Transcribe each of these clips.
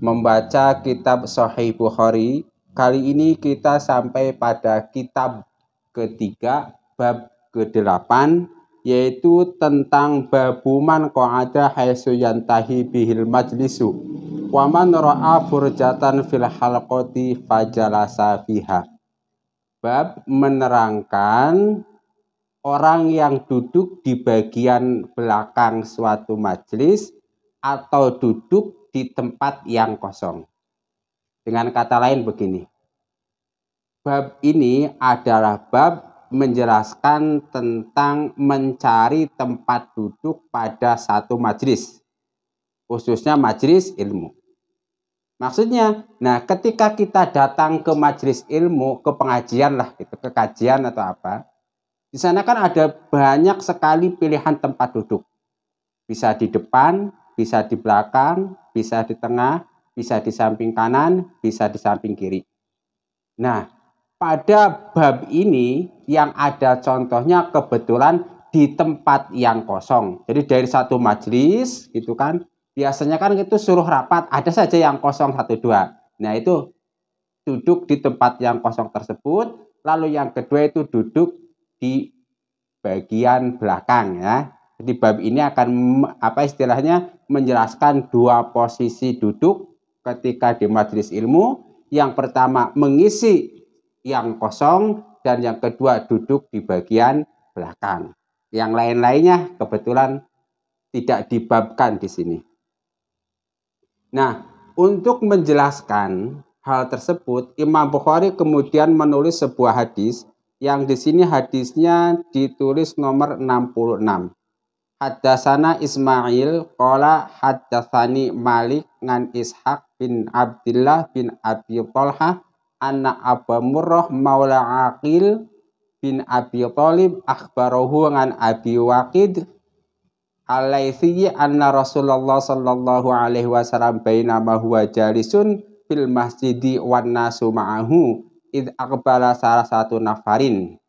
membaca kitab Sahih Bukhari. Kali ini kita sampai pada kitab ketiga bab ke-8 yaitu tentang babuman qa'ada haitsu yantahi bihil majlisu wa man ra'a furjatan fil halqati fajalasa fiha bab menerangkan orang yang duduk di bagian belakang suatu majlis atau duduk di tempat yang kosong. Dengan kata lain begini. Bab ini adalah bab menjelaskan tentang mencari tempat duduk pada satu majlis, khususnya majlis ilmu. Maksudnya, nah ketika kita datang ke majelis ilmu, ke pengajian lah, gitu, ke kajian atau apa, di sana kan ada banyak sekali pilihan tempat duduk. Bisa di depan, bisa di belakang, bisa di tengah, bisa di samping kanan, bisa di samping kiri. Nah, pada bab ini yang ada contohnya kebetulan di tempat yang kosong. Jadi dari satu majelis gitu kan, biasanya kan itu suruh rapat, ada saja yang kosong satu dua. Nah itu duduk di tempat yang kosong tersebut, lalu yang kedua itu duduk di bagian belakang ya di bab ini akan apa istilahnya menjelaskan dua posisi duduk ketika di majelis ilmu. Yang pertama mengisi yang kosong dan yang kedua duduk di bagian belakang. Yang lain-lainnya kebetulan tidak dibabkan di sini. Nah, untuk menjelaskan hal tersebut, Imam Bukhari kemudian menulis sebuah hadis yang di sini hadisnya ditulis nomor 66. Haddasana Ismail kola haddasani Malik ngan Ishaq bin Abdullah bin Abi Tolha anna Abu Murrah maula Aqil bin Abi Talib akhbarahu ngan Abi Waqid alaihi anna Rasulullah sallallahu alaihi wasallam bainama huwa jalisun fil masjidi wan nasu ma'ahu id akbala salah satu nafarin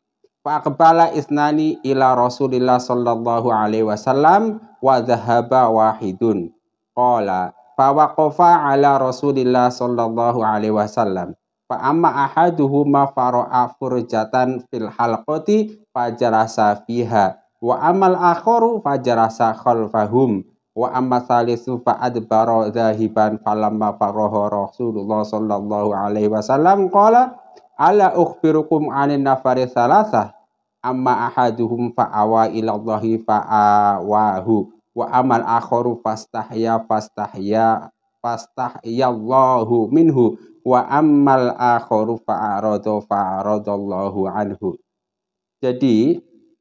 Fa'akbala isnani ila Rasulillah sallallahu alaihi wasallam wa dhahaba wahidun. Qala fawaqafa ala Rasulillah sallallahu alaihi wasallam. Fa amma ahaduhuma fara'a furjatan fil halqati fajarasa fiha wa amal akharu fajarasa khalfahum wa amma salisu fa adbara zahiban falamma faraha Rasulullah sallallahu alaihi wasallam qala ala ukhbirukum anin nafari salasah amma ahaduhum fa'awa ilallahi fa'awahu wa amal akharu fastahya fastahya fastahyallahu minhu wa ammal akharu fa'aradu fa'aradallahu anhu. Jadi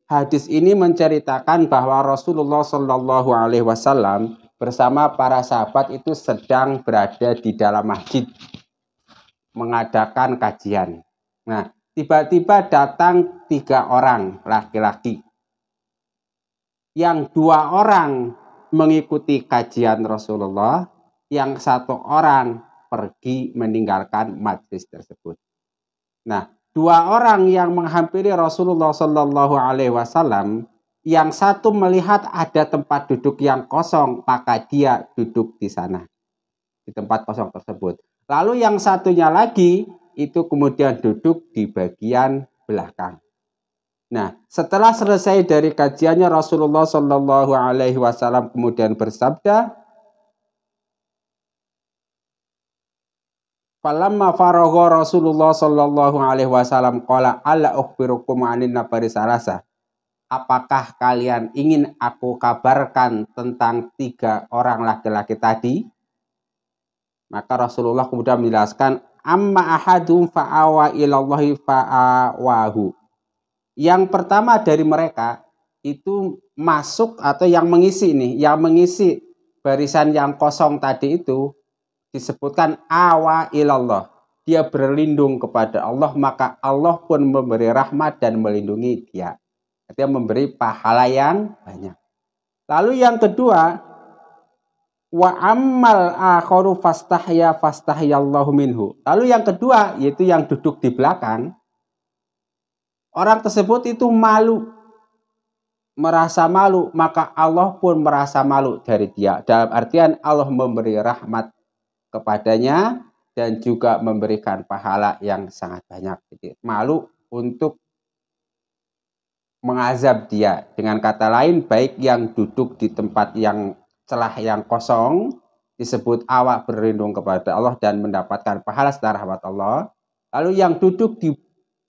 hadis ini menceritakan bahwa Rasulullah Shallallahu alaihi wasallam bersama para sahabat itu sedang berada di dalam masjid mengadakan kajian. Nah, tiba-tiba datang tiga orang laki-laki. Yang dua orang mengikuti kajian Rasulullah, yang satu orang pergi meninggalkan majlis tersebut. Nah, dua orang yang menghampiri Rasulullah Shallallahu Alaihi Wasallam, yang satu melihat ada tempat duduk yang kosong, maka dia duduk di sana di tempat kosong tersebut. Lalu yang satunya lagi itu kemudian duduk di bagian belakang. Nah, setelah selesai dari kajiannya Rasulullah Shallallahu Alaihi Wasallam kemudian bersabda, Falamma faragha Rasulullah Shallallahu alaihi wasallam kala ala ukhbirukum anin nabari salasa. Apakah kalian ingin aku kabarkan tentang tiga orang laki-laki tadi? Maka Rasulullah kemudian menjelaskan Amma ahadum fa'awa ilallahi fa'awahu. Yang pertama dari mereka itu masuk atau yang mengisi nih, yang mengisi barisan yang kosong tadi itu disebutkan awa ilallah. Dia berlindung kepada Allah, maka Allah pun memberi rahmat dan melindungi dia. Artinya memberi pahala yang banyak. Lalu yang kedua, wa ammal akharu fastahya fastahyallahu minhu. Lalu yang kedua yaitu yang duduk di belakang orang tersebut itu malu merasa malu maka Allah pun merasa malu dari dia. Dalam artian Allah memberi rahmat kepadanya dan juga memberikan pahala yang sangat banyak. Jadi, malu untuk mengazab dia. Dengan kata lain baik yang duduk di tempat yang celah yang kosong disebut awak berlindung kepada Allah dan mendapatkan pahala setara rahmat Allah. Lalu yang duduk di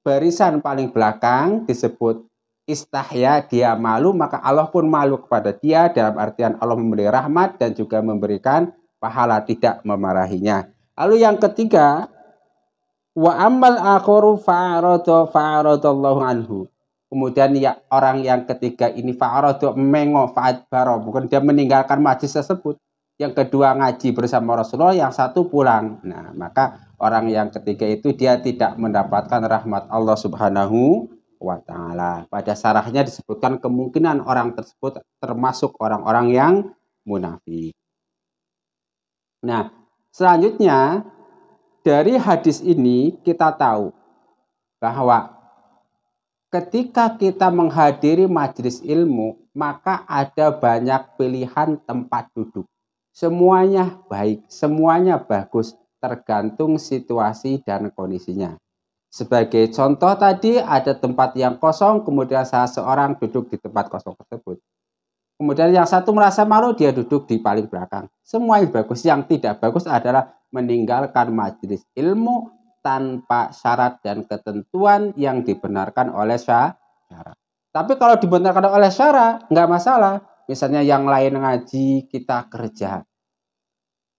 barisan paling belakang disebut istahya, dia malu, maka Allah pun malu kepada dia dalam artian Allah memberi rahmat dan juga memberikan pahala tidak memarahinya. Lalu yang ketiga, wa ammal akhiru fa'arada fa'aradallahu anhu. Kemudian ya orang yang ketiga ini fa'aradu mengo fa'ad baro. Bukan dia meninggalkan majlis tersebut. Yang kedua ngaji bersama Rasulullah, yang satu pulang. Nah, maka orang yang ketiga itu dia tidak mendapatkan rahmat Allah Subhanahu wa taala. Pada sarahnya disebutkan kemungkinan orang tersebut termasuk orang-orang yang munafik. Nah, selanjutnya dari hadis ini kita tahu bahwa ketika kita menghadiri majelis ilmu, maka ada banyak pilihan tempat duduk. Semuanya baik, semuanya bagus, tergantung situasi dan kondisinya. Sebagai contoh tadi ada tempat yang kosong, kemudian salah seorang duduk di tempat kosong tersebut. Kemudian yang satu merasa malu, dia duduk di paling belakang. Semua yang bagus, yang tidak bagus adalah meninggalkan majelis ilmu, tanpa syarat dan ketentuan yang dibenarkan oleh syara. Tapi kalau dibenarkan oleh syara, nggak masalah. Misalnya yang lain ngaji, kita kerja.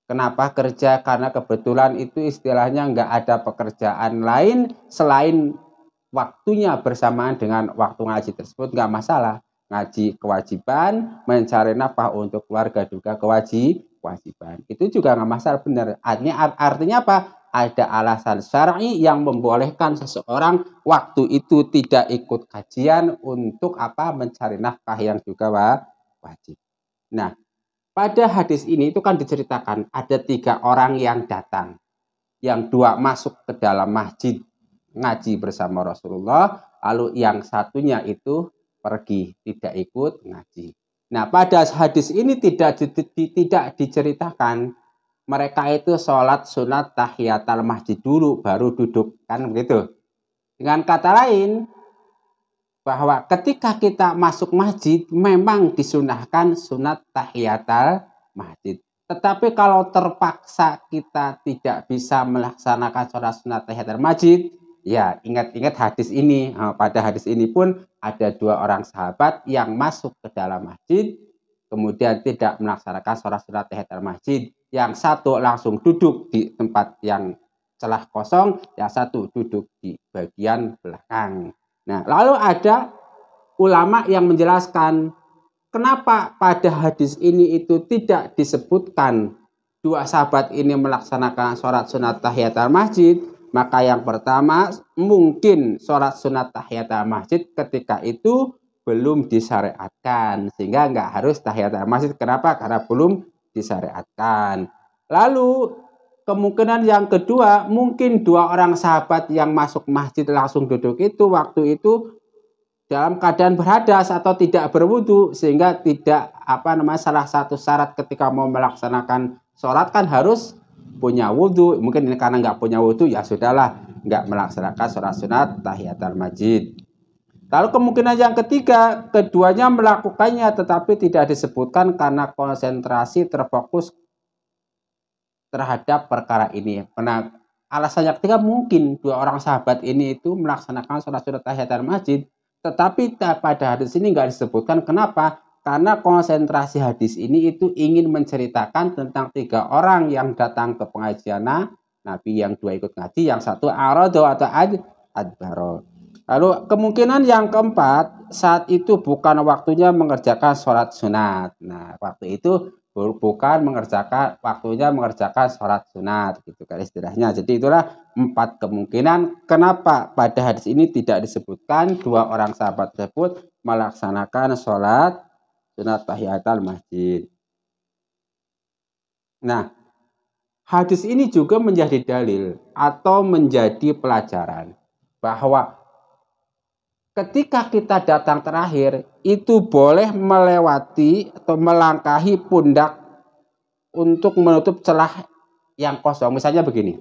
Kenapa kerja? Karena kebetulan itu istilahnya nggak ada pekerjaan lain selain waktunya bersamaan dengan waktu ngaji tersebut, nggak masalah. Ngaji kewajiban, mencari nafkah untuk keluarga juga kewajiban. Kewajiban itu juga nggak masalah benar. Artinya, artinya apa? ada alasan syar'i yang membolehkan seseorang waktu itu tidak ikut kajian untuk apa mencari nafkah yang juga wajib. Nah, pada hadis ini itu kan diceritakan ada tiga orang yang datang. Yang dua masuk ke dalam masjid ngaji bersama Rasulullah, lalu yang satunya itu pergi tidak ikut ngaji. Nah, pada hadis ini tidak tidak diceritakan mereka itu sholat sunat tahiyatul masjid dulu baru duduk kan begitu dengan kata lain bahwa ketika kita masuk masjid memang disunahkan sunat tahiyatul masjid tetapi kalau terpaksa kita tidak bisa melaksanakan sholat sunat tahiyatul masjid ya ingat-ingat hadis ini pada hadis ini pun ada dua orang sahabat yang masuk ke dalam masjid kemudian tidak melaksanakan sholat sunat tahiyatul masjid yang satu langsung duduk di tempat yang celah kosong, yang satu duduk di bagian belakang. Nah, lalu ada ulama yang menjelaskan kenapa pada hadis ini itu tidak disebutkan dua sahabat ini melaksanakan sholat sunat tahiyatul masjid. Maka yang pertama mungkin sholat sunat tahiyatul masjid ketika itu belum disyariatkan sehingga nggak harus tahiyatul masjid. Kenapa? Karena belum disyariatkan. Lalu kemungkinan yang kedua mungkin dua orang sahabat yang masuk masjid langsung duduk itu waktu itu dalam keadaan berhadas atau tidak berwudu sehingga tidak apa namanya salah satu syarat ketika mau melaksanakan sholat kan harus punya wudhu mungkin ini karena nggak punya wudhu ya sudahlah nggak melaksanakan sholat sunat tahiyatul majid Lalu kemungkinan yang ketiga, keduanya melakukannya tetapi tidak disebutkan karena konsentrasi terfokus terhadap perkara ini. Karena yang ketiga mungkin dua orang sahabat ini itu melaksanakan sholat sunat tahiyatul masjid, tetapi pada hadis ini nggak disebutkan kenapa? Karena konsentrasi hadis ini itu ingin menceritakan tentang tiga orang yang datang ke pengajian Nabi yang dua ikut ngaji, yang satu arodo atau ad adbaro. Lalu kemungkinan yang keempat, saat itu bukan waktunya mengerjakan sholat sunat. Nah, waktu itu bukan mengerjakan waktunya mengerjakan sholat sunat gitu kan istilahnya. Jadi itulah empat kemungkinan kenapa pada hadis ini tidak disebutkan dua orang sahabat tersebut melaksanakan sholat sunat tahiyatul masjid. Nah, hadis ini juga menjadi dalil atau menjadi pelajaran bahwa ketika kita datang terakhir itu boleh melewati atau melangkahi pundak untuk menutup celah yang kosong. Misalnya begini.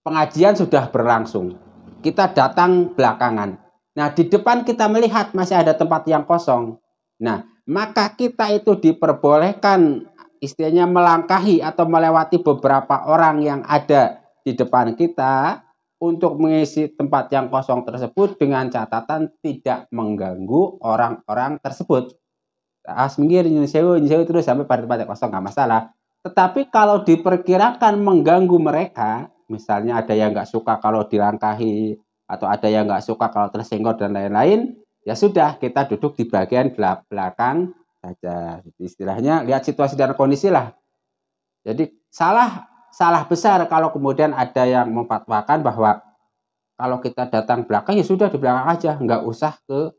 Pengajian sudah berlangsung. Kita datang belakangan. Nah, di depan kita melihat masih ada tempat yang kosong. Nah, maka kita itu diperbolehkan istilahnya melangkahi atau melewati beberapa orang yang ada di depan kita untuk mengisi tempat yang kosong tersebut dengan catatan tidak mengganggu orang-orang tersebut. As minggir, nyewa, nyewa terus sampai pada tempat yang kosong nggak masalah. Tetapi kalau diperkirakan mengganggu mereka, misalnya ada yang nggak suka kalau dilangkahi atau ada yang nggak suka kalau tersenggol dan lain-lain, ya sudah kita duduk di bagian belakang saja. Istilahnya lihat situasi dan kondisi lah. Jadi salah salah besar kalau kemudian ada yang memfatwakan bahwa kalau kita datang belakang ya sudah di belakang aja, nggak usah ke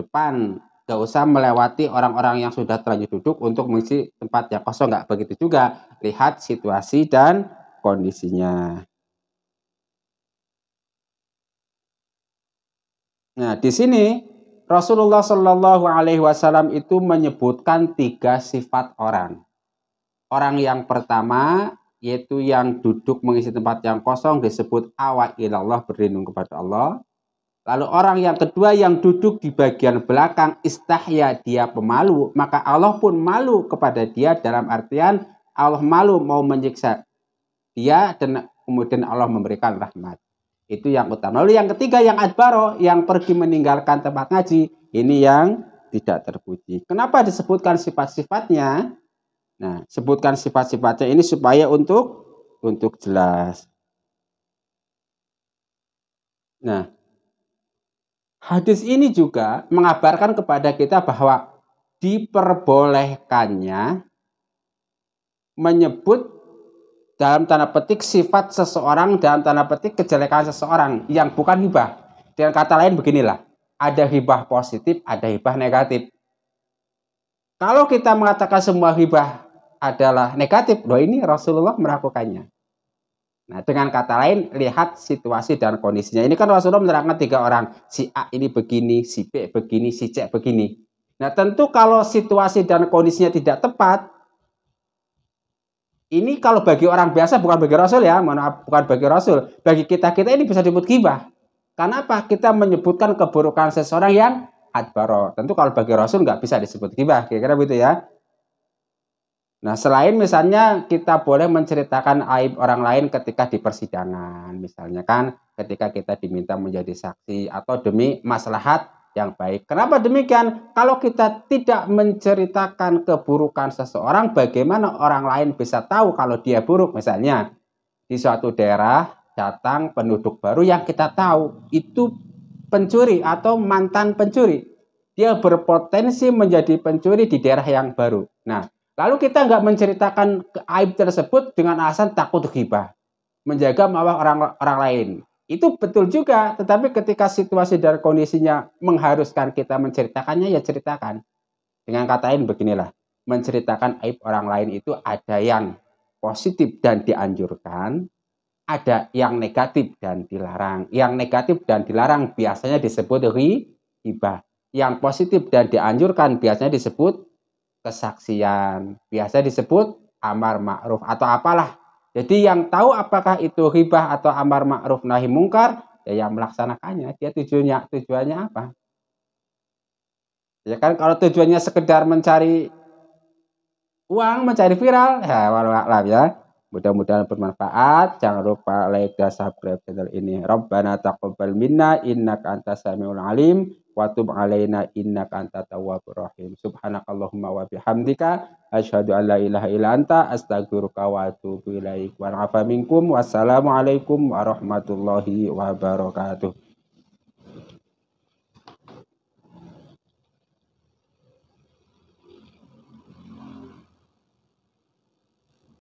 depan, nggak usah melewati orang-orang yang sudah terlanjur duduk untuk mengisi tempat yang kosong, nggak begitu juga. Lihat situasi dan kondisinya. Nah, di sini Rasulullah Shallallahu Alaihi Wasallam itu menyebutkan tiga sifat orang. Orang yang pertama yaitu yang duduk mengisi tempat yang kosong disebut awak ilallah berlindung kepada Allah. Lalu orang yang kedua yang duduk di bagian belakang istahya dia pemalu, maka Allah pun malu kepada dia dalam artian Allah malu mau menyiksa dia dan kemudian Allah memberikan rahmat. Itu yang utama. Lalu yang ketiga yang adbaro yang pergi meninggalkan tempat ngaji, ini yang tidak terpuji. Kenapa disebutkan sifat-sifatnya? Nah, sebutkan sifat-sifatnya ini supaya untuk untuk jelas. Nah, hadis ini juga mengabarkan kepada kita bahwa diperbolehkannya menyebut dalam tanda petik sifat seseorang dalam tanda petik kejelekan seseorang yang bukan hibah. Dengan kata lain beginilah, ada hibah positif, ada hibah negatif. Kalau kita mengatakan semua hibah adalah negatif, loh ini Rasulullah melakukannya. Nah, dengan kata lain, lihat situasi dan kondisinya. Ini kan Rasulullah menerangkan tiga orang, si A ini begini, si B begini, si C begini. Nah, tentu kalau situasi dan kondisinya tidak tepat, ini kalau bagi orang biasa bukan bagi Rasul ya, mohon maaf, bukan bagi Rasul. Bagi kita-kita ini bisa disebut gibah. Karena apa? Kita menyebutkan keburukan seseorang yang adbaro. Tentu kalau bagi Rasul nggak bisa disebut gibah, kira-kira begitu ya. Nah, selain misalnya kita boleh menceritakan aib orang lain ketika di persidangan, misalnya kan ketika kita diminta menjadi saksi atau demi maslahat yang baik. Kenapa demikian? Kalau kita tidak menceritakan keburukan seseorang, bagaimana orang lain bisa tahu kalau dia buruk? Misalnya, di suatu daerah datang penduduk baru yang kita tahu itu pencuri atau mantan pencuri. Dia berpotensi menjadi pencuri di daerah yang baru. Nah, Lalu kita nggak menceritakan aib tersebut dengan alasan takut hibah menjaga mawar orang orang lain. Itu betul juga, tetapi ketika situasi dan kondisinya mengharuskan kita menceritakannya, ya ceritakan. Dengan kata lain beginilah, menceritakan aib orang lain itu ada yang positif dan dianjurkan, ada yang negatif dan dilarang. Yang negatif dan dilarang biasanya disebut hibah. Yang positif dan dianjurkan biasanya disebut kesaksian. Biasa disebut amar ma'ruf atau apalah. Jadi yang tahu apakah itu hibah atau amar ma'ruf nahi mungkar, ya yang melaksanakannya. Dia tujuannya tujuannya apa? Ya kan kalau tujuannya sekedar mencari uang, mencari viral, ya walau ya. Mudah-mudahan bermanfaat. Jangan lupa like dan subscribe channel ini. Rabbana taqabbal minna innaka antas samiul alim watub alaina innaka antat tawwabur rahim subhanakallahumma wa bihamdika asyhadu an la ilaha illa anta astaghfiruka wa atubu ilaik wa afa minkum wassalamu alaikum warahmatullahi wabarakatuh